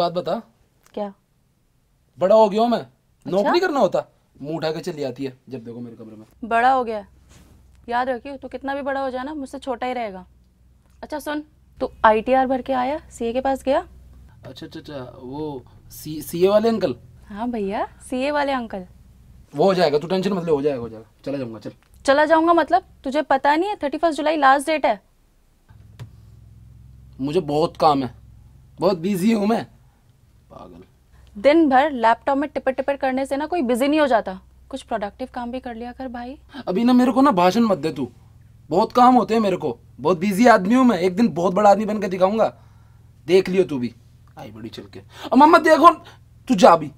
बात बता क्या बड़ा हो गया मैं अच्छा? नौकरी करना होता मुंह उठा के चली आती है जब देखो मेरे कमरे में बड़ा हो गया याद रखियो तू तो कितना भी बड़ा हो जाए ना मुझसे छोटा ही रहेगा अच्छा सुन तू आई टी आर भर के आया सीए के पास गया अच्छा अच्छा अच्छा वो सी सीए वाले अंकल हाँ भैया सीए वाले अंकल वो हो जाएगा तू टेंशन मतलब हो जाएगा हो जाएगा चला जाऊंगा चल चला जाऊंगा मतलब तुझे पता नहीं है थर्टी फर्स्ट जुलाई लास्ट डेट है मुझे बहुत काम है बहुत बिजी हूँ मैं पागल दिन भर लैपटॉप में टिपर टिपर करने से ना कोई बिजी नहीं हो जाता कुछ प्रोडक्टिव काम भी कर लिया कर भाई अभी ना मेरे को ना भाषण मत दे तू बहुत काम होते हैं मेरे को बहुत बिजी आदमी हूँ मैं एक दिन बहुत बड़ा आदमी बनकर दिखाऊंगा देख लियो तू भी आई बड़ी चल के मम्मा देखो तू जा भी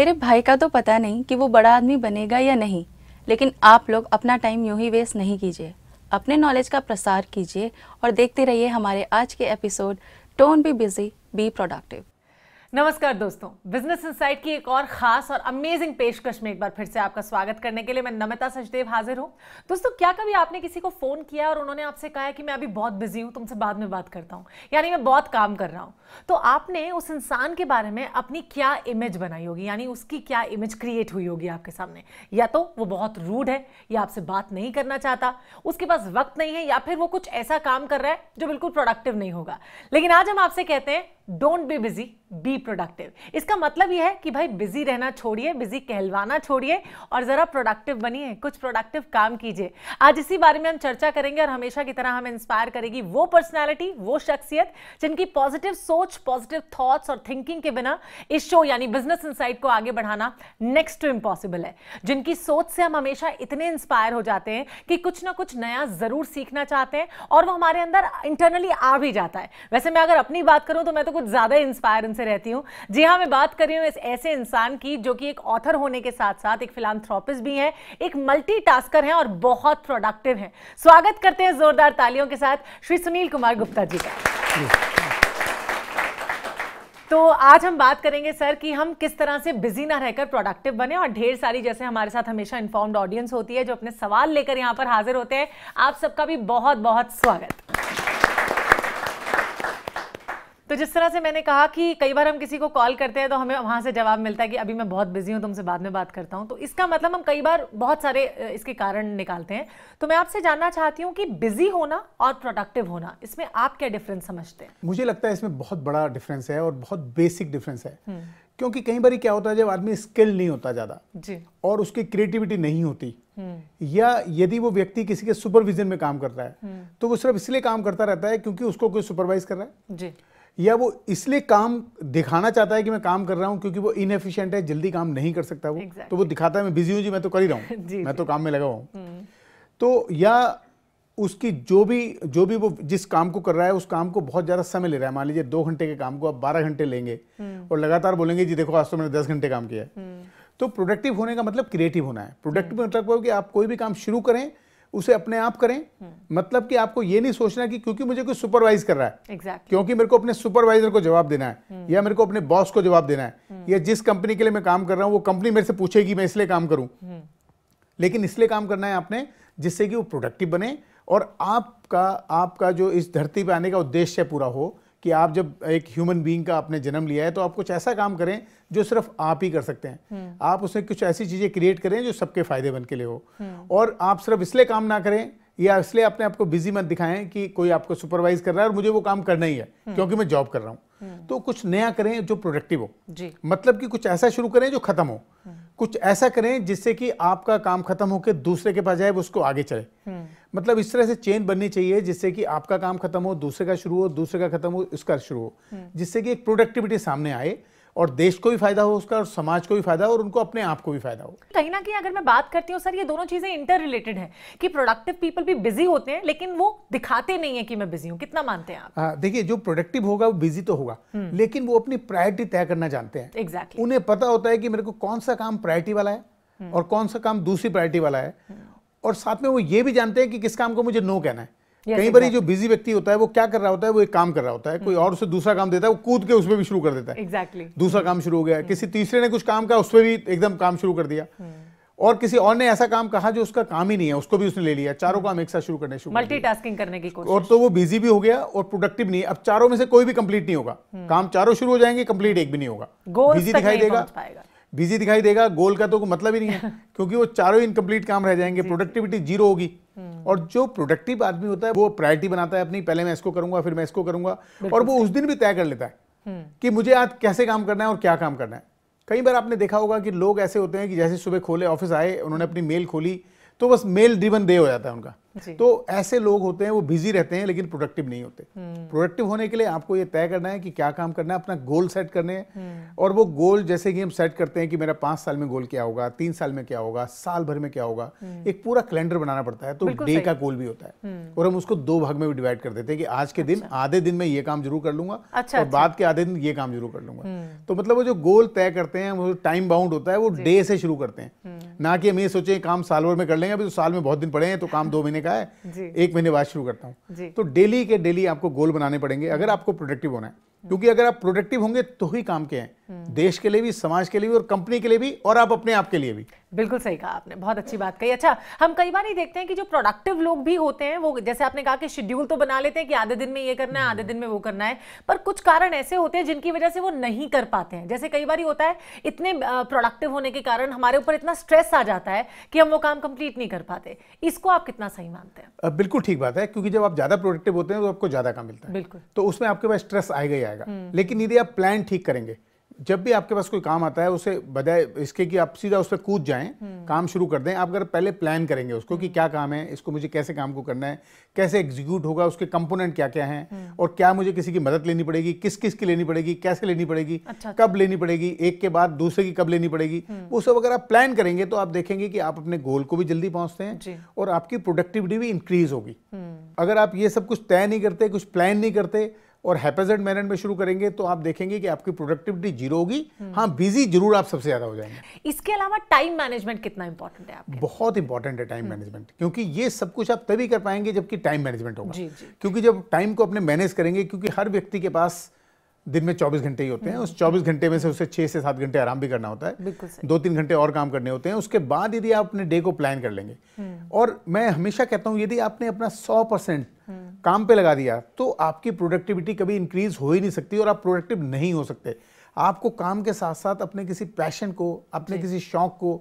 मेरे भाई का तो पता नहीं कि वो बड़ा आदमी बनेगा या नहीं लेकिन आप लोग अपना टाइम यूं ही वेस्ट नहीं कीजिए अपने नॉलेज का प्रसार कीजिए और देखते रहिए हमारे आज के episode don't be busy be productive नमस्कार दोस्तों बिजनेस इंसाइट की एक और खास और अमेजिंग पेशकश में एक बार फिर से आपका स्वागत करने के लिए मैं नमिता सचदेव हाजिर हूं दोस्तों क्या कभी आपने किसी को फ़ोन किया और उन्होंने आपसे कहा है कि मैं अभी बहुत बिजी हूं तुमसे बाद में बात करता हूं यानी मैं बहुत काम कर रहा हूं तो आपने उस इंसान के बारे में अपनी क्या इमेज बनाई होगी यानी उसकी क्या इमेज क्रिएट हुई होगी आपके सामने या तो वो बहुत रूड है या आपसे बात नहीं करना चाहता उसके पास वक्त नहीं है या फिर वो कुछ ऐसा काम कर रहा है जो बिल्कुल प्रोडक्टिव नहीं होगा लेकिन आज हम आपसे कहते हैं don't be busy be productive इसका मतलब यह है कि भाई बिजी रहना छोड़िए बिजी कहलवाना छोड़िए और ज़रा प्रोडक्टिव बनिए कुछ प्रोडक्टिव काम कीजिए आज इसी बारे में हम चर्चा करेंगे और हमेशा की तरह हम इंस्पायर करेगी वो पर्सनैलिटी वो शख्सियत जिनकी पॉजिटिव सोच पॉजिटिव थॉट्स और थिंकिंग के बिना इस शो यानी बिजनेस इंसाइट को आगे बढ़ाना नेक्स्ट टू इम्पॉसिबल है जिनकी सोच से हम हमेशा इतने इंस्पायर हो जाते हैं कि कुछ ना कुछ नया ज़रूर सीखना चाहते हैं और वो हमारे अंदर इंटरनली आ भी जाता है वैसे मैं अगर अपनी बात करूँ तो मैं तो कुछ कुछ ज़्यादा इंस्पायर उनसे रहती हूँ जी हाँ मैं बात कर रही हूँ इस ऐसे इंसान की जो कि एक ऑथर होने के साथ साथ एक फिलानथ्रोपिस्ट भी है एक मल्टी हैं और बहुत प्रोडक्टिव है स्वागत करते हैं ज़ोरदार तालियों के साथ श्री सुनील कुमार गुप्ता जी का तो आज हम बात करेंगे सर कि हम किस तरह से बिजी ना रहकर प्रोडक्टिव बने और ढेर सारी जैसे हमारे साथ हमेशा इन्फॉर्म्ड ऑडियंस होती है जो अपने सवाल लेकर यहाँ पर हाजिर होते हैं आप सबका भी बहुत बहुत स्वागत तो जिस तरह से मैंने कहा कि कई बार हम किसी को कॉल करते हैं तो हमें वहां से जवाब मिलता है कि अभी मैं बहुत बिजी हूं तुमसे बाद में बात करता हूं तो इसका मतलब हम कई बार बहुत सारे इसके कारण निकालते हैं तो मैं आपसे जानना चाहती हूं कि बिजी होना और प्रोडक्टिव होना इसमें आप क्या डिफरेंस समझते हैं मुझे लगता है इसमें बहुत बड़ा डिफरेंस है और बहुत बेसिक डिफरेंस है हम्म। क्योंकि कई बार क्या होता है जब आदमी स्किल नहीं होता ज़्यादा और उसकी क्रिएटिविटी नहीं होती हम्म। या यदि वो व्यक्ति किसी के सुपरविजन में काम करता है हम्म। तो वो सिर्फ इसलिए काम करता रहता है क्योंकि उसको कोई सुपरवाइज कर रहा है जी। या वो इसलिए काम दिखाना चाहता है कि मैं काम कर रहा हूँ क्योंकि वो इनएफिशिएंट है जल्दी काम नहीं कर सकता वो exactly. तो वो दिखाता है मैं बिजी हूँ जी मैं तो कर ही रहा हूँ मैं तो काम में लगा हुआ हूँ हम्म। तो या उसकी जो भी जो भी वो जिस काम को कर रहा है उस काम को बहुत ज़्यादा समय ले रहा है मान लीजिए दो घंटे के काम को आप बारह घंटे लेंगे हम्म। और लगातार बोलेंगे जी देखो आज तो मैंने दस घंटे काम किया है हम्म। तो प्रोडक्टिव होने का मतलब क्रिएटिव होना है प्रोडक्टिव मतलब कि आप कोई भी काम शुरू करें उसे अपने आप करें हम्म। मतलब कि आपको ये नहीं सोचना कि क्योंकि मुझे कोई सुपरवाइज कर रहा है exactly. क्योंकि मेरे को अपने सुपरवाइजर को जवाब देना है हम्म। या मेरे को अपने बॉस को जवाब देना है हम्म। या जिस कंपनी के लिए मैं काम कर रहा हूँ वो कंपनी मेरे से पूछेगी मैं इसलिए काम करूँ लेकिन इसलिए काम करना है आपने जिससे कि वो प्रोडक्टिव बने और आपका आपका जो इस धरती पर आने का उद्देश्य पूरा हो कि आप जब एक ह्यूमन बीइंग का आपने जन्म लिया है तो आप कुछ ऐसा काम करें जो सिर्फ आप ही कर सकते हैं हम्म। आप उसमें कुछ ऐसी चीज़ें क्रिएट करें जो सबके फायदे बन के लिए हो हम्म। और आप सिर्फ इसलिए काम ना करें या इसलिए अपने आपको बिजी मत दिखाएं कि कोई आपको सुपरवाइज कर रहा है और मुझे वो काम करना ही है हम्म। क्योंकि मैं जॉब कर रहा हूँ तो कुछ नया करें जो प्रोडक्टिव हो जी। मतलब कि कुछ ऐसा शुरू करें जो खत्म हो कुछ ऐसा करें जिससे कि आपका काम खत्म होकर दूसरे के पास जाए उसको आगे चले मतलब इस तरह से चेन बननी चाहिए जिससे कि आपका काम खत्म हो दूसरे का शुरू हो दूसरे का खत्म हो इसका शुरू हो हम्म। जिससे कि एक प्रोडक्टिविटी सामने आए और देश को भी फायदा हो उसका और समाज को भी फायदा हो और उनको अपने आप को भी फायदा हो कहीं ना कहीं अगर मैं बात करती हूँ सर ये दोनों चीजें इंटर रिलेटेड है कि प्रोडक्टिव पीपल भी बिजी होते हैं लेकिन वो दिखाते नहीं है कि मैं बिजी हूँ कितना मानते हैं आप हाँ, देखिए जो प्रोडक्टिव होगा वो बिजी तो होगा हम्म। लेकिन वो अपनी प्रायोरिटी तय करना जानते हैं एग्जैक्टली उन्हें पता होता है कि मेरे को कौन सा काम प्रायोरिटी वाला है हम्म। और कौन सा काम दूसरी प्रायोरिटी वाला है और साथ में वो ये भी जानते हैं कि किस काम को मुझे नो कहना है yes, कई बार exactly. जो बिजी व्यक्ति होता है वो क्या कर रहा होता है वो एक काम कर रहा होता है कोई हम्म। और उसे दूसरा काम देता है वो कूद के उसमें भी शुरू कर देता है exactly. दूसरा काम शुरू हो गया हम्म। किसी तीसरे ने कुछ काम कहा उसमें भी एकदम काम शुरू कर दिया हम्म। और किसी और ने ऐसा काम कहा जो उसका काम ही नहीं है उसको भी उसने ले लिया चारों काम एक साथ शुरू करने शुरू मल्टीटास्किंग करने की कोशिश और तो वो बिजी भी हो गया और प्रोडक्टिव नहीं अब चारों में से कोई भी कंप्लीट नहीं होगा काम चारों शुरू हो जाएंगे कंप्लीट एक भी नहीं होगा बिजी दिखाई देगा बिजी दिखाई देगा गोल का तो कोई मतलब ही नहीं है क्योंकि वो चारों इनकम्प्लीट काम रह जाएंगे प्रोडक्टिविटी जीरो होगी हम्म। और जो प्रोडक्टिव आदमी होता है वो प्रायोरिटी बनाता है अपनी पहले मैं इसको करूंगा फिर मैं इसको करूंगा और वो उस दिन भी तय कर लेता है हम्म। कि मुझे आज कैसे काम करना है और क्या काम करना है कई बार आपने देखा होगा कि लोग ऐसे होते हैं कि जैसे सुबह खोले ऑफिस आए उन्होंने अपनी मेल खोली तो बस मेल ड्रिवन डे हो जाता है उनका तो ऐसे लोग होते हैं वो बिजी रहते हैं लेकिन प्रोडक्टिव नहीं होते प्रोडक्टिव हम्म। होने के लिए आपको ये तय करना है कि क्या काम करना है अपना गोल सेट करने हैं हम्म। और वो गोल जैसे कि हम सेट करते हैं कि मेरा पांच साल में गोल क्या होगा तीन साल में क्या होगा साल भर में क्या होगा हम्म। एक पूरा कैलेंडर बनाना पड़ता है तो डे का गोल भी होता है और हम उसको दो भाग में भी डिवाइड कर देते हैं कि आज के दिन अच्छा। आधे दिन में ये काम जरूर कर लूंगा अच्छा, और अच्छा। बाद के आधे दिन ये काम जरूर कर लूंगा तो मतलब वो जो गोल तय करते हैं वो टाइम बाउंड होता है वो डे से शुरू करते हैं ना कि हम ये सोचे काम साल भर में कर लेंगे अभी तो साल में बहुत दिन पड़े हैं तो काम दो महीने का है एक महीने बाद शुरू करता हूँ तो डेली के डेली आपको गोल बनाने पड़ेंगे अगर हम्म। आपको प्रोडक्टिव होना है हम्म। क्योंकि अगर आप प्रोडक्टिव होंगे तो ही काम के हैं हम्म। देश के लिए भी समाज के लिए भी और कंपनी के लिए भी और आप अपने आप के लिए भी बिल्कुल सही कहा आपने बहुत अच्छी बात कही अच्छा हम कई बार ही देखते हैं कि जो प्रोडक्टिव लोग भी होते हैं वो जैसे आपने कहा कि शेड्यूल तो बना लेते हैं कि आधे दिन में ये करना है आधे हम्म। दिन में वो करना है पर कुछ कारण ऐसे होते हैं जिनकी वजह से वो नहीं कर पाते हैं जैसे कई बार होता है इतने प्रोडक्टिव होने के कारण हमारे ऊपर इतना स्ट्रेस आ जाता है कि हम वो काम कंप्लीट नहीं कर पाते इसको आप कितना सही मानते हैं बिल्कुल ठीक बात है क्योंकि जब आप ज्यादा प्रोडक्टिव होते हैं तो आपको ज्यादा काम मिलता है बिल्कुल तो उसमें आपके पास स्ट्रेस आएगा ही हम्म। आएगा लेकिन यदि आप प्लान ठीक करेंगे जब भी आपके पास कोई काम आता है उसे बजाय इसके कि आप सीधा उस पर कूद जाएं हम्म। काम शुरू कर दें आप अगर पहले प्लान करेंगे उसको कि हम्म। क्या काम है इसको मुझे कैसे काम को करना है कैसे एग्जीक्यूट होगा उसके कंपोनेंट क्या क्या हैं हम्म। और क्या मुझे किसी की मदद लेनी पड़ेगी किस किस की लेनी पड़ेगी कैसे लेनी पड़ेगी अच्छा, अच्छा, कब लेनी पड़ेगी एक के बाद दूसरे की कब लेनी पड़ेगी वो सब अगर आप प्लान करेंगे तो आप देखेंगे कि आप अपने गोल को भी जल्दी पहुंचते हैं और आपकी प्रोडक्टिविटी भी इंक्रीज होगी अगर आप ये सब कुछ तय नहीं करते कुछ प्लान नहीं करते और हैपेजर्ड मैनर में शुरू करेंगे तो आप देखेंगे कि आपकी प्रोडक्टिविटी जीरो होगी हाँ बिजी जरूर आप सबसे ज्यादा हो जाएंगे इसके अलावा टाइम मैनेजमेंट कितना इंपॉर्टेंट है आपके? बहुत इंपॉर्टेंट है टाइम हम्म। मैनेजमेंट क्योंकि ये सब कुछ आप तभी कर पाएंगे जबकि टाइम मैनेजमेंट होगा जी, जी. क्योंकि जब टाइम को अपने मैनेज करेंगे क्योंकि हर व्यक्ति के पास दिन में 24 घंटे ही होते हैं हम्म। उस 24 घंटे में से उसे छह से सात घंटे आराम भी करना होता है दो तीन घंटे और काम करने होते हैं उसके बाद यदि आप अपने डे को प्लान कर लेंगे हम्म। और मैं हमेशा कहता हूँ यदि आपने अपना 100 परसेंट काम पे लगा दिया तो आपकी प्रोडक्टिविटी कभी इंक्रीज हो ही नहीं सकती और आप प्रोडक्टिव नहीं हो सकते आपको काम के साथ साथ अपने किसी पैशन को अपने किसी शौक को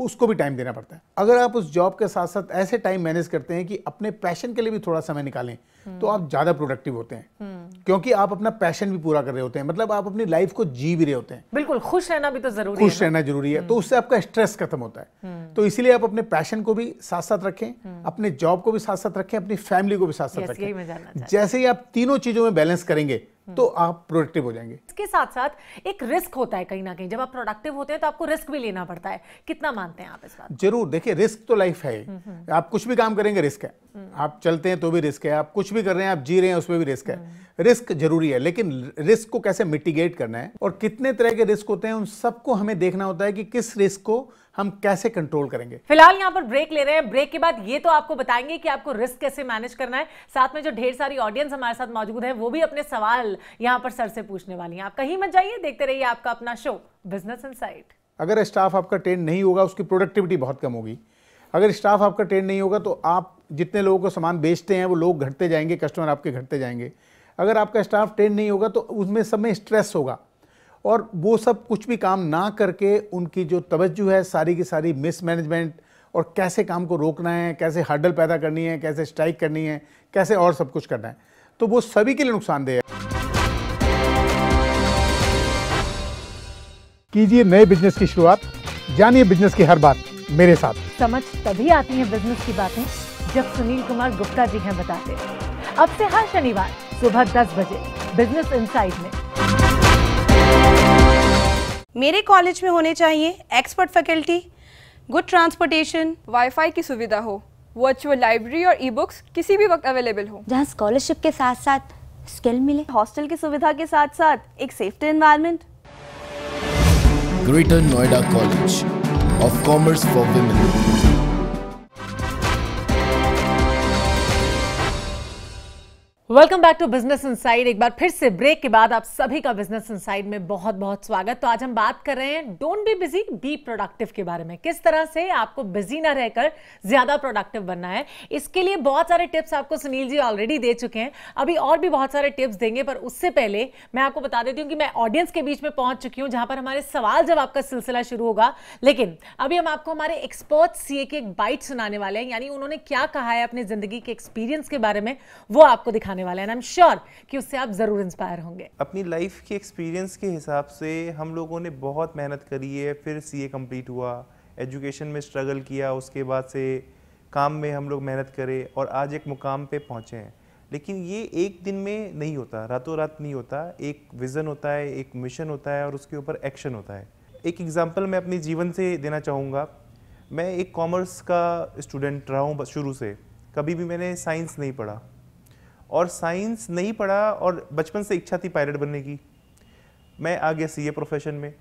उसको भी टाइम देना पड़ता है अगर आप उस जॉब के साथ साथ ऐसे टाइम मैनेज करते हैं कि अपने पैशन के लिए भी थोड़ा समय निकालें तो आप ज़्यादा प्रोडक्टिव होते हैं हम्म। क्योंकि आप अपना पैशन भी पूरा कर रहे होते हैं मतलब आप अपनी लाइफ को जी भी रहे होते हैं बिल्कुल खुश रहना भी तो जरूरी खुश रहना जरूरी है तो हम्म। उससे आपका स्ट्रेस खत्म होता है हम्म। तो इसीलिए आप अपने पैशन को भी साथ साथ रखें अपने जॉब को भी साथ साथ रखें अपनी फैमिली को भी साथ साथ रखें जैसे ही आप तीनों चीज़ों में बैलेंस करेंगे तो आप प्रोडक्टिव हो जाएंगे इसके साथ साथ एक रिस्क होता है कहीं ना कहीं जब आप प्रोडक्टिव होते हैं तो आपको रिस्क भी लेना पड़ता है कितना मानते हैं आप इस बात जरूर देखिए रिस्क तो लाइफ है हम्म, हम्म। आप कुछ भी काम करेंगे रिस्क है हम्म। आप चलते हैं तो भी रिस्क है आप कुछ भी कर रहे हैं आप जी रहे हैं उसमें भी रिस्क है रिस्क जरूरी है लेकिन रिस्क को कैसे मिटिगेट करना है और कितने तरह के रिस्क होते हैं उन सबको हमें देखना होता है कि किस रिस्क को हम कैसे कंट्रोल करेंगे फिलहाल यहाँ पर ब्रेक ले रहे हैं ब्रेक के बाद ये तो आपको बताएंगे कि आपको रिस्क कैसे मैनेज करना है साथ में जो ढेर सारी ऑडियंस हमारे साथ मौजूद है वो भी अपने सवाल यहाँ पर सर से पूछने वाली है आप कहीं मत जाइए देखते रहिए आपका अपना शो बिजनेस इन अगर स्टाफ आपका ट्रेन नहीं होगा उसकी प्रोडक्टिविटी बहुत कम होगी अगर स्टाफ आपका ट्रेन नहीं होगा तो आप जितने लोगों को सामान बेचते हैं वो लोग घटते जाएंगे कस्टमर आपके घटते जाएंगे अगर आपका स्टाफ ट्रेन नहीं होगा तो उसमें सब में स्ट्रेस होगा और वो सब कुछ भी काम ना करके उनकी जो तवज्जो है सारी की सारी मिसमैनेजमेंट और कैसे काम को रोकना है कैसे हर्डल पैदा करनी है कैसे स्ट्राइक करनी है कैसे और सब कुछ करना है तो वो सभी के लिए नुकसानदेह है कीजिए नए बिजनेस की शुरुआत जानिए बिजनेस की हर बात मेरे साथ समझ तभी आती है बिजनेस की बातें जब सुनील कुमार गुप्ता जी हैं बताते अब से हर शनिवार सुबह 10 बजे बिजनेस इंसाइट में मेरे कॉलेज में होने चाहिए expert faculty good transportation wifi की सुविधा हो वर्चुअल लाइब्रेरी और ई बुक्स किसी भी वक्त अवेलेबल हो जहाँ स्कॉलरशिप के साथ साथ स्किल मिले हॉस्टल की सुविधा के साथ साथ एक safety environment Greater Noida College of Commerce for Women welcome back to business inside एक बार फिर से ब्रेक के बाद आप सभी का बिजनेस इनसाइड में बहुत बहुत स्वागत तो आज हम बात कर रहे हैं don't be busy be productive के बारे में किस तरह से आपको बिजी ना रहकर ज्यादा प्रोडक्टिव बनना है इसके लिए बहुत सारे टिप्स आपको सुनील जी ऑलरेडी दे चुके हैं अभी और भी बहुत सारे टिप्स देंगे पर उससे पहले मैं आपको बता देती हूँ कि मैं ऑडियंस के बीच में पहुंच चुकी हूँ जहां पर हमारे सवाल जवाब का सिलसिला शुरू होगा लेकिन अभी हम आपको हमारे एक्सपर्ट सी के एक बाइट सुनाने वाले हैं यानी उन्होंने क्या कहा है अपनी जिंदगी के एक्सपीरियंस के बारे में वो आपको दिखाने आने वाला है एंड आई एम श्योर कि उससे आप ज़रूर इंस्पायर होंगे अपनी लाइफ के एक्सपीरियंस के हिसाब से हम लोगों ने बहुत मेहनत करी है फिर सी ए कम्प्लीट हुआ एजुकेशन में स्ट्रगल किया उसके बाद से काम में हम लोग मेहनत करें और आज एक मुकाम पे पहुँचे हैं लेकिन ये एक दिन में नहीं होता रातों रात नहीं होता एक विज़न होता है एक मिशन होता है और उसके ऊपर एक्शन होता है एक एग्ज़ाम्पल मैं अपने जीवन से देना चाहूँगा मैं एक कॉमर्स का स्टूडेंट रहा हूँ शुरू से कभी भी मैंने साइंस नहीं पढ़ा और साइंस नहीं पढ़ा और बचपन से इच्छा थी पायलट बनने की मैं आ गया सी प्रोफेशन में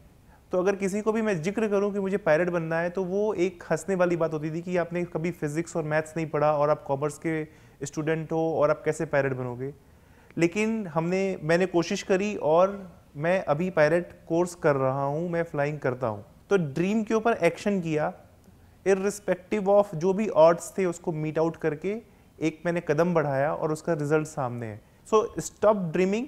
तो अगर किसी को भी मैं जिक्र करूं कि मुझे पायलट बनना है तो वो एक हंसने वाली बात होती थी कि आपने कभी फिज़िक्स और मैथ्स नहीं पढ़ा और आप कॉमर्स के स्टूडेंट हो और आप कैसे पायलट बनोगे लेकिन हमने मैंने कोशिश करी और मैं अभी पायलट कोर्स कर रहा हूँ मैं फ्लाइंग करता हूँ तो ड्रीम के ऊपर एक्शन किया इरिस्पेक्टिव ऑफ जो भी ऑर्ड्स थे उसको मीट आउट करके एक मैंने कदम बढ़ाया और उसका रिजल्ट सामने है so stop dreaming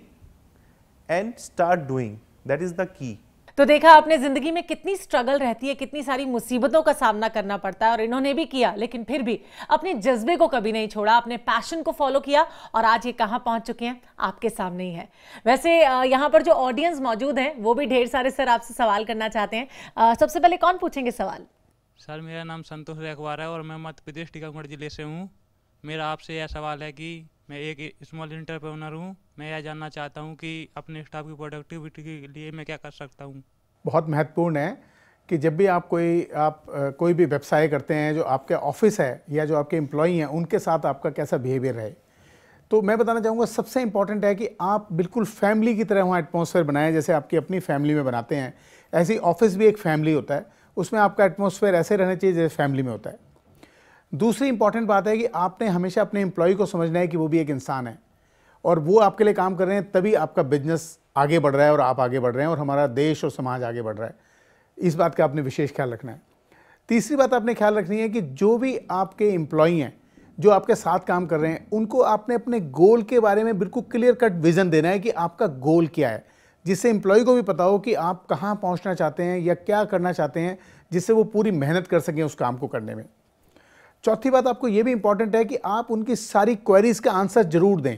and start doing that is the key तो देखा आपने जिंदगी में कितनी स्ट्रगल रहती है कितनी सारी मुसीबतों का सामना करना पड़ता है और इन्होंने भी किया लेकिन फिर भी अपने जज्बे को कभी नहीं छोड़ा अपने पैशन को फॉलो किया और आज ये कहाँ पहुंच चुके हैं आपके सामने ही है वैसे यहाँ पर जो ऑडियंस मौजूद हैं वो भी ढेर सारे सर आपसे सवाल करना चाहते हैं सबसे पहले कौन पूछेंगे सवाल सर मेरा नाम संतोष अखबार है और मैं मध्य प्रदेश टीकागढ़ जिले से हूँ मेरा आपसे यह सवाल है कि मैं एक स्मॉल इंटरप्रेनर हूँ मैं यह जानना चाहता हूँ कि अपने स्टाफ की प्रोडक्टिविटी के लिए मैं क्या कर सकता हूँ बहुत महत्वपूर्ण है कि जब भी आप कोई आप कोई भी व्यवसाय करते हैं जो आपके ऑफिस है या जो आपके एम्प्लॉई हैं उनके साथ आपका कैसा बिहेवियर रहे तो मैं बताना चाहूँगा सबसे इंपॉर्टेंट है कि आप बिल्कुल फैमिली की तरह वहाँ एटमोसफेयर बनाएं जैसे आपकी अपनी फैमिली में बनाते हैं ऐसी ऑफिस भी एक फैमिली होता है उसमें आपका एटमोसफेयर ऐसे रहना चाहिए जैसे फैमिली में होता है दूसरी इंपॉर्टेंट बात है कि आपने हमेशा अपने एम्प्लॉय को समझना है कि वो भी एक इंसान है और वो आपके लिए काम कर रहे हैं तभी आपका बिजनेस आगे बढ़ रहा है और आप आगे बढ़ रहे हैं और हमारा देश और समाज आगे बढ़ रहा है इस बात का आपने विशेष ख्याल रखना है तीसरी बात आपने ख्याल रखनी है कि जो भी आपके एम्प्लॉय हैं जो आपके साथ काम कर रहे हैं उनको आपने अपने गोल के बारे में बिल्कुल क्लियर कट विज़न देना है कि आपका गोल क्या है जिससे एम्प्लॉय को भी पता हो कि आप कहाँ पहुँचना चाहते हैं या क्या करना चाहते हैं जिससे वो पूरी मेहनत कर सकें उस काम को करने में चौथी बात आपको ये भी इंपॉर्टेंट है कि आप उनकी सारी क्वेरीज का आंसर जरूर दें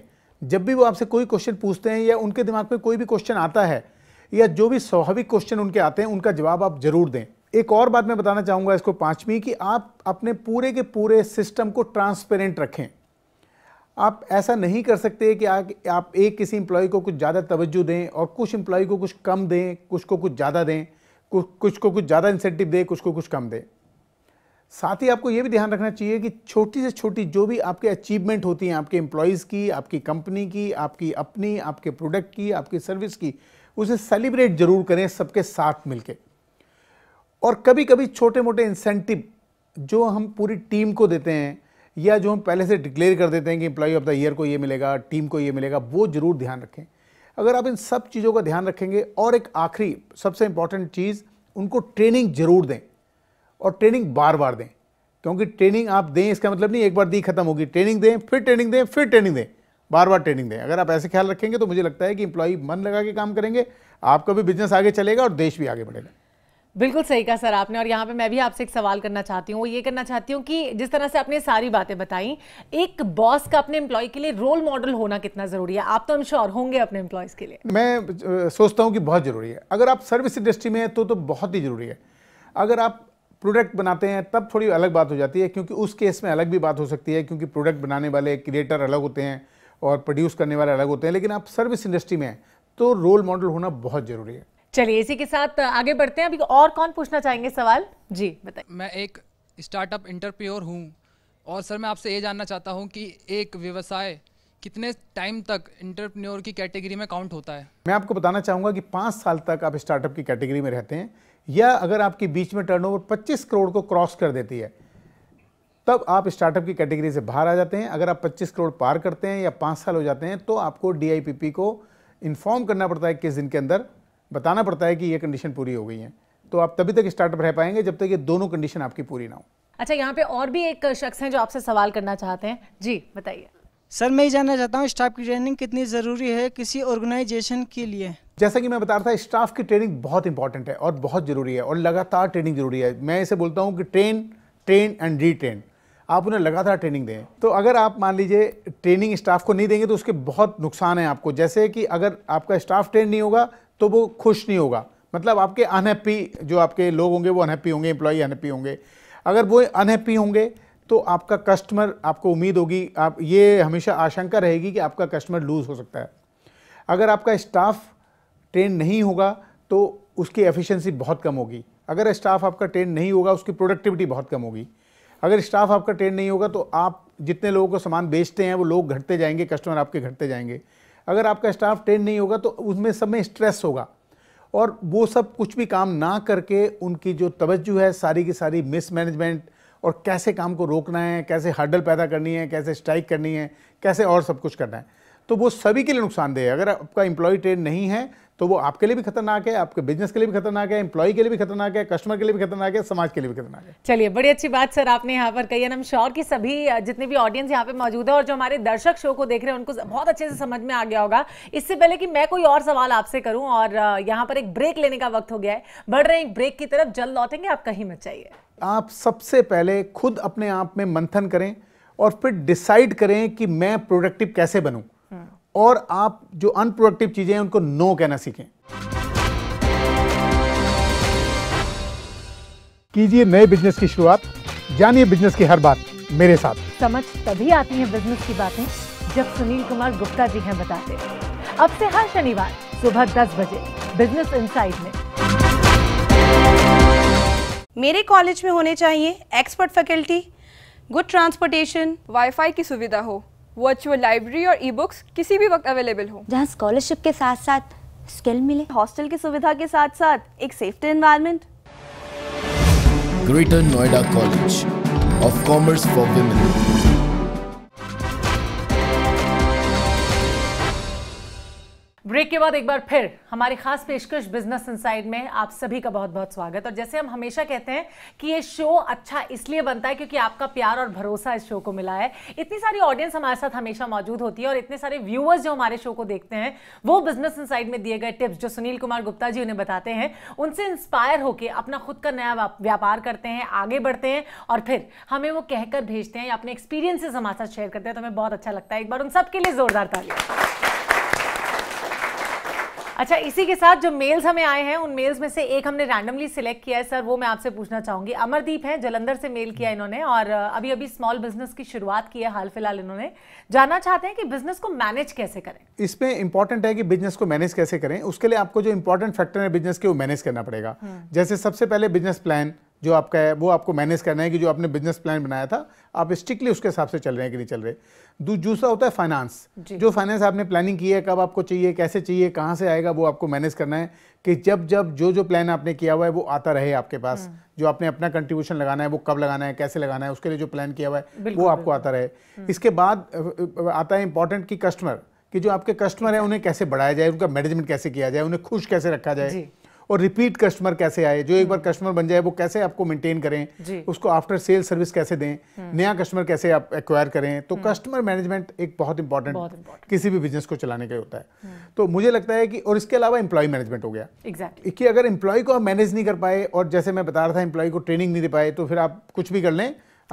जब भी वो आपसे कोई क्वेश्चन पूछते हैं या उनके दिमाग में कोई भी क्वेश्चन आता है या जो भी स्वाभाविक क्वेश्चन उनके आते हैं उनका जवाब आप जरूर दें एक और बात मैं बताना चाहूँगा इसको पाँचवीं कि आप अपने पूरे के पूरे सिस्टम को ट्रांसपेरेंट रखें आप ऐसा नहीं कर सकते कि आप एक किसी एम्प्लॉय को कुछ ज़्यादा तवज्जो दें और कुछ एम्प्लॉय को कुछ कम दें कुछ को कुछ ज़्यादा दें कुछ कुछ को कुछ ज़्यादा इंसेंटिव दें कुछ को कुछ कम दें साथ ही आपको ये भी ध्यान रखना चाहिए कि छोटी से छोटी जो भी आपके अचीवमेंट होती हैं आपके एम्प्लॉयज़ की आपकी कंपनी की आपकी अपनी आपके प्रोडक्ट की आपकी सर्विस की उसे सेलिब्रेट जरूर करें सबके साथ मिलके और कभी कभी छोटे मोटे इंसेंटिव जो हम पूरी टीम को देते हैं या जो हम पहले से डिक्लेयर कर देते हैं कि एम्प्लॉय ऑफ द ईयर को ये मिलेगा टीम को ये मिलेगा वो ज़रूर ध्यान रखें अगर आप इन सब चीज़ों का ध्यान रखेंगे और एक आखिरी सबसे इम्पॉर्टेंट चीज़ उनको ट्रेनिंग ज़रूर दें और ट्रेनिंग बार बार दें क्योंकि ट्रेनिंग आप दें इसका मतलब नहीं एक बार दी खत्म होगी ट्रेनिंग दें फिर ट्रेनिंग दें फिर ट्रेनिंग दें बार बार ट्रेनिंग दें अगर आप ऐसे ख्याल रखेंगे तो मुझे लगता है कि इंप्लॉई मन लगा के काम करेंगे आपका भी बिजनेस आगे चलेगा और देश भी आगे बढ़ेगा बिल्कुल सही कहा सर आपने और यहाँ पे मैं भी आपसे एक सवाल करना चाहती हूँ ये करना चाहती हूँ कि जिस तरह से आपने सारी बातें बताई एक बॉस का अपने एम्प्लॉय के लिए रोल मॉडल होना कितना ज़रूरी है आप तो हम श्योर होंगे अपने एम्प्लॉयज़ के लिए मैं सोचता हूँ कि बहुत ज़रूरी है अगर आप सर्विस इंडस्ट्री में है तो तो बहुत ही ज़रूरी है अगर आप प्रोडक्ट बनाते हैं तब थोड़ी अलग बात हो जाती है क्योंकि उस केस में अलग भी बात हो सकती है क्योंकि प्रोडक्ट बनाने वाले क्रिएटर अलग होते हैं और प्रोड्यूस करने वाले अलग होते हैं लेकिन आप सर्विस इंडस्ट्री में तो रोल मॉडल होना बहुत जरूरी है चलिए इसी के साथ आगे बढ़ते हैं अभी और कौन पूछना चाहेंगे सवाल जी बताइए मैं एक स्टार्टअप इंटरप्योर हूँ और सर मैं आपसे ये जानना चाहता हूँ कि एक व्यवसाय कितने टाइम तक इंटरप्रन्योर की कैटेगरी में काउंट होता है मैं आपको बताना चाहूँगा कि पाँच साल तक आप स्टार्टअप की कैटेगरी में रहते हैं या अगर आपके बीच में टर्नओवर 25 करोड़ को क्रॉस कर देती है तब आप स्टार्टअप की कैटेगरी से बाहर आ जाते हैं अगर आप 25 करोड़ पार करते हैं या पाँच साल हो जाते हैं तो आपको डी को इन्फॉर्म करना पड़ता है किस दिन के अंदर बताना पड़ता है कि ये कंडीशन पूरी हो गई है तो आप तभी तक स्टार्टअप रह पाएंगे जब तक ये दोनों कंडीशन आपकी पूरी ना हो अच्छा यहाँ पे और भी एक शख्स हैं जो आपसे सवाल करना चाहते हैं जी बताइए सर मैं ये जानना चाहता हूँ स्टाफ की ट्रेनिंग कितनी ज़रूरी है किसी ऑर्गेनाइजेशन के लिए जैसा कि मैं बता रहा था स्टाफ की ट्रेनिंग बहुत इंपॉर्टेंट है और बहुत ज़रूरी है और लगातार ट्रेनिंग ज़रूरी है मैं इसे बोलता हूँ कि ट्रेन ट्रेन एंड रीट्रेन आप उन्हें लगातार ट्रेनिंग दें तो अगर आप मान लीजिए ट्रेनिंग स्टाफ को नहीं देंगे तो उसके बहुत नुकसान है आपको जैसे कि अगर आपका स्टाफ ट्रेन नहीं होगा तो वो खुश नहीं होगा मतलब आपके अनहैप्पी जो आपके लोग होंगे वो अनहैप्पी होंगे एम्प्लॉई अनहैप्पी होंगे अगर वो अनहैप्पी होंगे तो आपका कस्टमर आपको उम्मीद होगी आप ये हमेशा आशंका रहेगी कि आपका कस्टमर लूज़ हो सकता है अगर आपका स्टाफ ट्रेन नहीं होगा तो उसकी एफिशिएंसी बहुत कम होगी अगर स्टाफ आपका ट्रेन नहीं होगा उसकी प्रोडक्टिविटी बहुत कम होगी अगर स्टाफ आपका ट्रेन नहीं होगा तो आप जितने लोगों को सामान बेचते हैं वो लोग घटते जाएंगे कस्टमर आपके घटते जाएंगे अगर आपका स्टाफ ट्रेन नहीं होगा तो उसमें सब में स्ट्रेस होगा और वो सब कुछ भी काम ना करके उनकी जो तवज्जो है सारी की सारी मिसमैनेजमेंट और कैसे काम को रोकना है कैसे हर्डल पैदा करनी है कैसे स्ट्राइक करनी है कैसे और सब कुछ करना है तो वो सभी के लिए नुकसानदेह है अगर आपका एम्प्लॉय ट्रेन नहीं है तो वो आपके लिए भी खतरनाक है आपके बिजनेस के लिए भी खतरनाक है एम्प्लॉय के लिए भी खतरनाक है कस्टमर के लिए भी खतरनाक है समाज के लिए भी खतरनाक है चलिए बड़ी अच्छी बात सर आपने यहाँ पर कही नम श्योर की सभी जितने भी ऑडियंस यहाँ पे मौजूद है और जो हमारे दर्शक शो को देख रहे हैं उनको बहुत अच्छे से समझ में आ गया होगा इससे पहले कि मैं कोई और सवाल आपसे करूँ और यहाँ पर एक ब्रेक लेने का वक्त हो गया है बढ़ रहे हैं ब्रेक की तरफ जल्द लौटेंगे आप कहीं मत चाहिए आप सबसे पहले खुद अपने आप में मंथन करें और फिर डिसाइड करें कि मैं प्रोडक्टिव कैसे बनूं और आप जो अनप्रोडक्टिव चीज़ें हैं उनको नो कहना सीखें कीजिए नए बिजनेस की शुरुआत जानिए बिजनेस की हर बात मेरे साथ समझ तभी आती है बिजनेस की बातें जब सुनील कुमार गुप्ता जी हैं बताते अब से हर शनिवार सुबह 10 बजे बिजनेस इनसाइड में मेरे कॉलेज में होने चाहिए expert faculty good transportation wifi की सुविधा हो वर्चुअल लाइब्रेरी और ई बुक्स किसी भी वक्त अवेलेबल हो जहाँ स्कॉलरशिप के साथ साथ स्किल मिले हॉस्टल की सुविधा के साथ साथ एक safety environment Greater Noida College of Commerce for Women break के बाद एक बार फिर हमारी खास पेशकश बिजनेस इनसाइड में आप सभी का बहुत बहुत स्वागत और जैसे हम हमेशा कहते हैं कि ये शो अच्छा इसलिए बनता है क्योंकि आपका प्यार और भरोसा इस शो को मिला है इतनी सारी ऑडियंस हमारे साथ हमेशा मौजूद होती है और इतने सारे व्यूअर्स जो हमारे शो को देखते हैं वो बिजनेस इनसाइड में दिए गए टिप्स जो सुनील कुमार गुप्ता जी उन्हें बताते हैं उनसे इंस्पायर होकर अपना खुद का नया व्यापार करते हैं आगे बढ़ते हैं और फिर हमें वो कहकर भेजते हैं या अपने एक्सपीरियंसेस हमारे साथ शेयर करते हैं तो हमें बहुत अच्छा लगता है एक बार उन सबके लिए जोरदार तालियां अच्छा इसी के साथ जो मेल्स हमें आए हैं उन मेल्स में से एक हमने रैंडमली सिलेक्ट किया है सर वो मैं आपसे पूछना चाहूंगी अमरदीप है जलंधर से मेल किया इन्होंने और अभी अभी स्मॉल बिजनेस की शुरुआत की है हाल फिलहाल इन्होंने जानना चाहते हैं कि बिजनेस को मैनेज कैसे करें इसमें इंपॉर्टेंट है कि बिजनेस को मैनेज कैसे करें उसके लिए आपको जो इंपॉर्टेंट फैक्टर है बिजनेस के वो मैनेज करना पड़ेगा हम्म। जैसे सबसे पहले बिजनेस प्लान जो आपका है वो आपको मैनेज करना है कि जो आपने बिजनेस प्लान बनाया था आप स्ट्रिक्टली उसके हिसाब से चल रहे हैं कि नहीं चल रहे दूसरा होता है फाइनेंस जो फाइनेंस आपने प्लानिंग की है कब आपको चाहिए कैसे चाहिए कहाँ से आएगा वो आपको मैनेज करना है कि जब जब जो जो प्लान आपने किया हुआ है वो आता रहे आपके पास हम्म। जो आपने अपना कंट्रीब्यूशन लगाना है वो कब लगाना है कैसे लगाना है उसके लिए जो प्लान किया हुआ है वो आपको आता रहे हम्म। इसके बाद आता है इंपॉर्टेंट कि कस्टमर कि जो आपके कस्टमर हैं उन्हें कैसे बढ़ाया जाए उनका मैनेजमेंट कैसे किया जाए उन्हें खुश कैसे रखा जाए और रिपीट कस्टमर कैसे आए जो एक बार कस्टमर हम्म। बन जाए वो कैसे आपको मेंटेन करें उसको आफ्टर सेल सर्विस कैसे दें हम्म। नया कस्टमर कैसे आप एक्वायर करें तो कस्टमर हम्म। मैनेजमेंट एक बहुत इंपॉर्टेंट किसी भी बिजनेस को चलाने का होता है तो मुझे लगता है कि और इसके अलावा इंप्लॉय मैनेजमेंट हो गया कि अगर इंप्लॉय को आप मैनेज नहीं कर पाए और जैसे मैं बता रहा था इंप्लॉय को ट्रेनिंग नहीं दे पाए तो फिर आप कुछ भी कर लें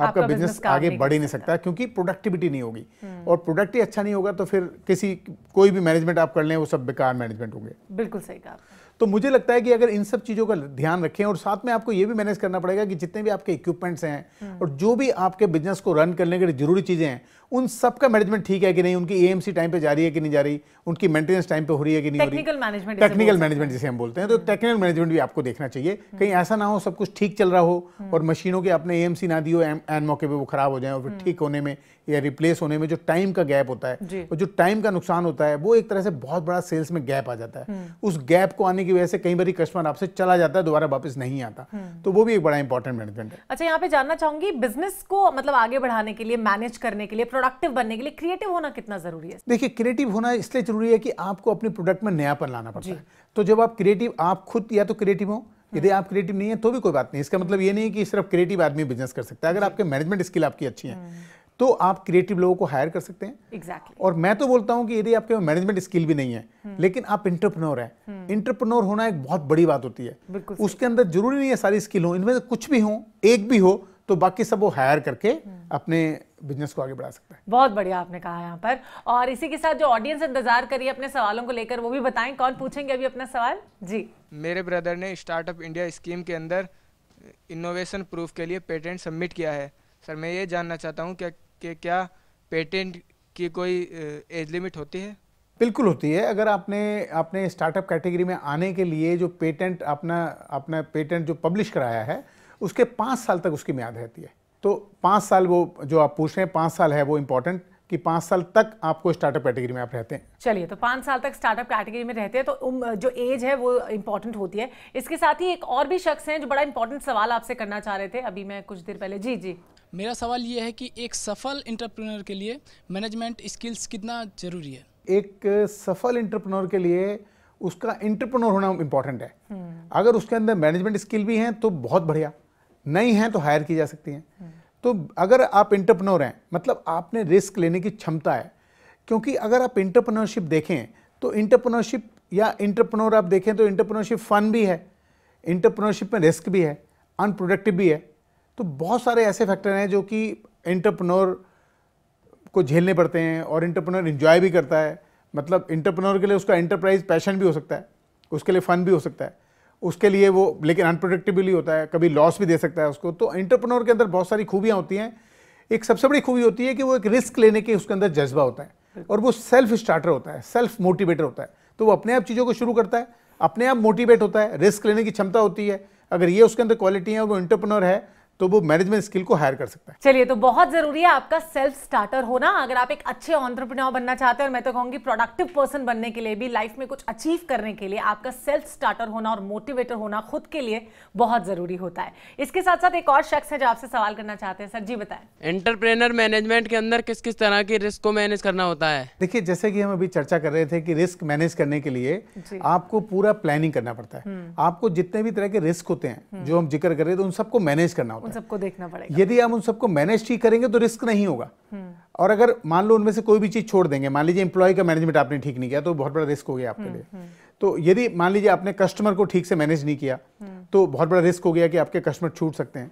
आपका बिजनेस आगे बढ़ ही नहीं सकता क्योंकि प्रोडक्टिविटी नहीं होगी और प्रोडक्ट ही अच्छा नहीं होगा तो फिर किसी कोई भी मैनेजमेंट आप कर लें वो सब बेकार मैनेजमेंट होंगे बिल्कुल सही कहा तो मुझे लगता है कि अगर इन सब चीज़ों का ध्यान रखें और साथ में आपको ये भी मैनेज करना पड़ेगा कि जितने भी आपके इक्विपमेंट्स हैं और जो भी आपके बिजनेस को रन करने के लिए जरूरी चीज़ें हैं उन सब का मैनेजमेंट ठीक है कि नहीं उनकी एएमसी टाइम पे जा रही है कि नहीं जा रही उनकी मेंटेनेंस टाइम पे हो रही है कि नहीं हो रही टेक्निकल मैनेजमेंट टेक्निकल मैनेजमेंट जिसे हम बोलते हैं तो टेक्निकल मैनेजमेंट भी आपको देखना चाहिए कहीं ऐसा ना हो सब कुछ ठीक चल रहा हो हम्म। और मशीनों के आपने एएमसी ना दी हो एन मौके पर वो खराब हो जाए और फिर हम्म। ठीक होने में या रिप्लेस होने में जो टाइम का गैप होता है और जो टाइम का नुकसान होता है वो एक तरह से बहुत बड़ा सेल्स में गैप आ जाता है हम्म। उस गैप को आने की वजह से कई बार कस्टमर आपसे चला जाता है दोबारा वापस नहीं आता तो वो भी एक बड़ा इंपॉर्टेंट मैनेजमेंट है अच्छा यहाँ पे जानना चाहूंगी बिजनेस को मतलब आगे बढ़ाने के लिए मैनेज करने के लिए प्रोडक्टिव बनने के लिए क्रिएटिव होना कितना जरूरी है देखिए क्रिएटिव होना इसलिए जरूरी है कि आपको अपने प्रोडक्ट में नयापन लाना पड़ता है तो जब आप क्रिएटिव आप खुद या तो क्रिएटिव हो हम्म। यदि आप क्रिएटिव नहीं है तो भी कोई बात नहीं इसका मतलब ये नहीं कि सिर्फ क्रिएटिव आदमी बिजनेस कर सकता है अगर आपके मैनेजमेंट स्किल आपकी अच्छी है हम्म। तो आप क्रिएटिव लोगों को हायर कर सकते हैं exactly. और मैं तो बोलता हूँ कि यदि आपके मैनेजमेंट स्किल भी नहीं है हम्म। लेकिन आप इंटरप्रनोर हैं इंटरप्रनोर होना एक बहुत बड़ी बात होती है उसके अंदर जरूरी नहीं है सारी स्किल हो इनमें से कुछ भी हो एक भी हो तो बाकी सब वो हायर करके अपने बिजनेस को आगे बढ़ा सकता है बहुत बढ़िया आपने कहा यहाँ पर और इसी के साथ जो ऑडियंस इंतजार करिए अपने सवालों को लेकर वो भी बताएं कौन पूछेंगे अभी अपना सवाल जी मेरे ब्रदर ने स्टार्टअप इंडिया स्कीम के अंदर इनोवेशन प्रूफ के लिए पेटेंट सबमिट किया है सर मैं ये जानना चाहता हूँ क्या कि क्या पेटेंट की कोई एज लिमिट होती है बिल्कुल होती है अगर आपने आपने स्टार्टअप कैटेगरी में आने के लिए जो पेटेंट अपना अपना पेटेंट जो पब्लिश कराया है उसके पाँच साल तक उसकी म्याद रहती है तो पाँच साल वो जो आप पूछ रहे हैं पाँच साल है वो इम्पोर्टेंट कि पांच साल तक आपको स्टार्टअप कैटेगरी में आप रहते हैं चलिए तो पांच साल तक स्टार्टअप कैटेगरी में रहते हैं तो जो एज है वो इंपॉर्टेंट होती है इसके साथ ही एक और भी शख्स हैं जो बड़ा इंपॉर्टेंट सवाल आपसे करना चाह रहे थे अभी मैं कुछ देर पहले जी जी मेरा सवाल ये है कि एक सफल इंटरप्रनर के लिए मैनेजमेंट स्किल्स कितना जरूरी है एक सफल इंटरप्रनर के लिए उसका इंटरप्रनर होना इंपॉर्टेंट है हम्म। अगर उसके अंदर मैनेजमेंट स्किल भी हैं तो बहुत बढ़िया नहीं हैं तो हायर की जा सकती हैं तो अगर आप इंटरप्रनोर हैं मतलब आपने रिस्क लेने की क्षमता है क्योंकि अगर आप इंटरप्रनोरशिप देखें तो इंटरप्रनोरशिप या इंटरप्रनोर आप देखें तो इंटरप्रनोरशिप फन भी है इंटरप्रनोरशिप में रिस्क भी है अनप्रोडक्टिव भी है तो बहुत सारे ऐसे फैक्टर हैं जो कि इंटरप्रनोर को झेलने पड़ते हैं और इंटरप्रनोर इन्जॉय भी करता है मतलब इंटरप्रनोर के लिए उसका इंटरप्राइज पैशन भी हो सकता है उसके लिए फ़न भी हो सकता है उसके लिए वो लेकिन अनप्रडिक्टेबली होता है कभी लॉस भी दे सकता है उसको तो इंटरप्रनोर के अंदर बहुत सारी खूबियाँ होती हैं एक सबसे बड़ी खूबी होती है कि वो एक रिस्क लेने के उसके अंदर जज्बा होता है और वो सेल्फ स्टार्टर होता है सेल्फ मोटिवेटर होता है तो वो अपने आप चीज़ों को शुरू करता है अपने आप मोटिवेट होता है रिस्क लेने की क्षमता होती है अगर ये उसके अंदर क्वालिटी है वो इंटरप्रनोर है तो वो मैनेजमेंट स्किल को हायर कर सकता है चलिए तो बहुत जरूरी है आपका सेल्फ स्टार्टर होना अगर आप एक अच्छे ऑन्टरप्रनोर बनना चाहते हैं और मैं तो कहूंगी प्रोडक्टिव पर्सन बनने के लिए भी लाइफ में कुछ अचीव करने के लिए आपका सेल्फ स्टार्टर होना और मोटिवेटर होना खुद के लिए बहुत जरूरी होता है इसके साथ साथ एक और शख्स है जो आपसे सवाल करना चाहते हैं सर जी बताए एंटरप्रेनर मैनेजमेंट के अंदर किस किस तरह की रिस्क को मैनेज करना होता है देखिए जैसे की हम अभी चर्चा कर रहे थे कि रिस्क मैनेज करने के लिए आपको पूरा प्लानिंग करना पड़ता है हम्म। आपको जितने भी तरह के रिस्क होते हैं हम्म। जो हम जिक्र कर रहे थे उन सबको मैनेज करना होता है उन सबको देखना पड़ेगा यदि हम उन सबको मैनेज ठीक करेंगे तो रिस्क नहीं होगा हम्म। और अगर मान लो उनमें से कोई भी चीज छोड़ देंगे मान लीजिए इंप्लॉय का मैनेजमेंट आपने ठीक नहीं किया तो बहुत बड़ा रिस्क हो गया आपके लिए हम्म, हम्म। तो यदि मान लीजिए आपने कस्टमर को ठीक से मैनेज नहीं किया तो बहुत बड़ा रिस्क हो गया कि आपके कस्टमर छूट सकते हैं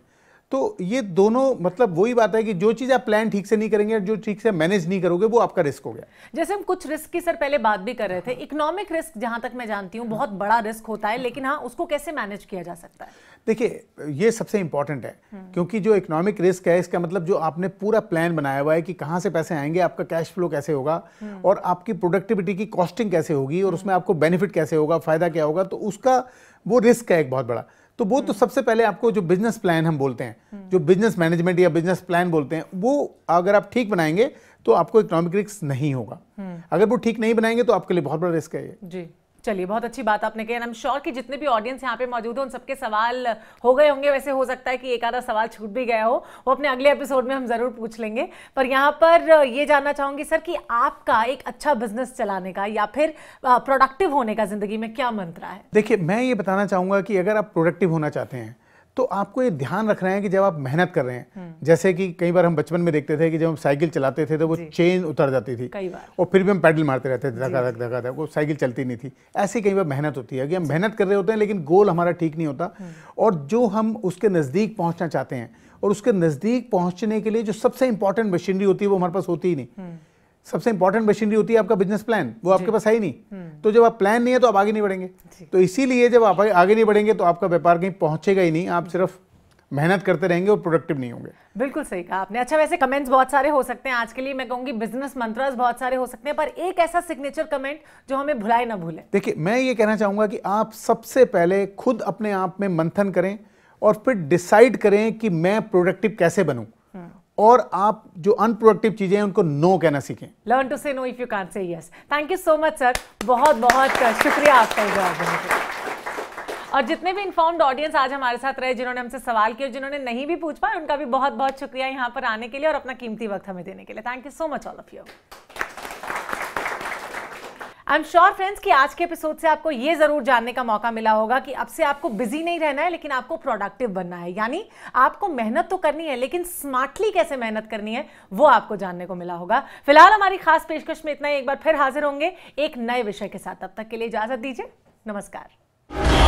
तो ये दोनों मतलब वही बात है कि जो चीज़ आप प्लान ठीक से नहीं करेंगे जो ठीक से मैनेज नहीं करोगे वो आपका रिस्क हो गया जैसे हम कुछ रिस्क की सर पहले बात भी कर रहे थे इकोनॉमिक रिस्क जहां तक मैं जानती हूँ बहुत बड़ा रिस्क होता है लेकिन हाँ उसको कैसे मैनेज किया जा सकता है देखिए ये सबसे इंपॉर्टेंट है क्योंकि जो इकोनॉमिक रिस्क है इसका मतलब जो आपने पूरा प्लान बनाया हुआ है कि कहाँ से पैसे आएंगे आपका कैश फ्लो कैसे होगा और आपकी प्रोडक्टिविटी की कॉस्टिंग कैसे होगी और उसमें आपको बेनिफिट कैसे होगा फायदा क्या होगा तो उसका वो रिस्क है एक बहुत बड़ा तो वो तो हम्म। सबसे पहले आपको जो बिजनेस प्लान हम बोलते हैं हम्म। जो बिजनेस मैनेजमेंट या बिजनेस प्लान बोलते हैं वो अगर आप ठीक बनाएंगे तो आपको इकोनॉमिक रिस्क नहीं होगा हम्म। अगर वो ठीक नहीं बनाएंगे तो आपके लिए बहुत बड़ा रिस्क है ये जी चलिए बहुत अच्छी बात आपने कही एंड एम श्योर कि जितने भी ऑडियंस यहाँ पे मौजूद हैं उन सबके सवाल हो गए होंगे वैसे हो सकता है कि एक आधा सवाल छूट भी गया हो वो अपने अगले एपिसोड में हम ज़रूर पूछ लेंगे पर यहाँ पर ये जानना चाहूंगी सर कि आपका एक अच्छा बिजनेस चलाने का या फिर प्रोडक्टिव होने का ज़िंदगी में क्या मंत्रा है देखिए मैं ये बताना चाहूंगा कि अगर आप प्रोडक्टिव होना चाहते हैं तो आपको ये ध्यान रखना है कि जब आप मेहनत कर रहे हैं हम्म। जैसे कि कई बार हम बचपन में देखते थे कि जब हम साइकिल चलाते थे तो वो चेन उतर जाती थी कई बार और फिर भी हम पैडल मारते रहते थे धका धक धका धक वो साइकिल चलती नहीं थी ऐसी कई बार मेहनत होती है कि हम मेहनत कर रहे होते हैं लेकिन गोल हमारा ठीक नहीं होता हम्म। और जो हम उसके नज़दीक पहुँचना चाहते हैं और उसके नज़दीक पहुँचने के लिए जो सबसे इंपॉर्टेंट मशीनरी होती है वो हमारे पास होती ही नहीं हम्म। सबसे इंपॉर्टेंट मशीनरी होती है आपका बिजनेस प्लान वो आपके पास है ही नहीं हम्म। तो जब आप प्लान नहीं है तो आप आगे नहीं बढ़ेंगे तो इसीलिए जब आप आगे नहीं बढ़ेंगे तो आपका व्यापार कहीं पहुंचेगा ही नहीं आप हम्म। सिर्फ मेहनत करते रहेंगे और प्रोडक्टिव नहीं होंगे बिल्कुल सही कहा आपने अच्छा वैसे कमेंट्स बहुत सारे हो सकते हैं आज के लिए मैं कहूंगी बिजनेस मंत्रास बहुत सारे हो सकते हैं पर एक ऐसा सिग्नेचर कमेंट जो हमें भुलाए ना भूले देखिए मैं ये कहना चाहूंगा कि आप सबसे पहले खुद अपने आप में मंथन करें और फिर डिसाइड करें कि मैं प्रोडक्टिव कैसे बनूं और आप जो अनप्रोडक्टिव चीजें हैं उनको नो कहना सीखें learn to say no if you can say yes thank you so much sir बहुत बहुत शुक्रिया आपका जवाब और जितने भी इन्फॉर्म्ड ऑडियंस आज हमारे साथ रहे जिन्होंने हमसे सवाल किए और जिन्होंने नहीं भी पूछ पाए उनका भी बहुत बहुत शुक्रिया यहाँ पर आने के लिए और अपना कीमती वक्त हमें देने के लिए thank you so much all of you I am sure friends कि आज के एपिसोड से आपको ये जरूर जानने का मौका मिला होगा कि अब से आपको बिजी नहीं रहना है लेकिन आपको प्रोडक्टिव बनना है यानी आपको मेहनत तो करनी है लेकिन स्मार्टली कैसे मेहनत करनी है वो आपको जानने को मिला होगा फिलहाल हमारी खास पेशकश में इतना ही एक बार फिर हाजिर होंगे एक नए विषय के साथ अब तक के लिए इजाजत दीजिए नमस्कार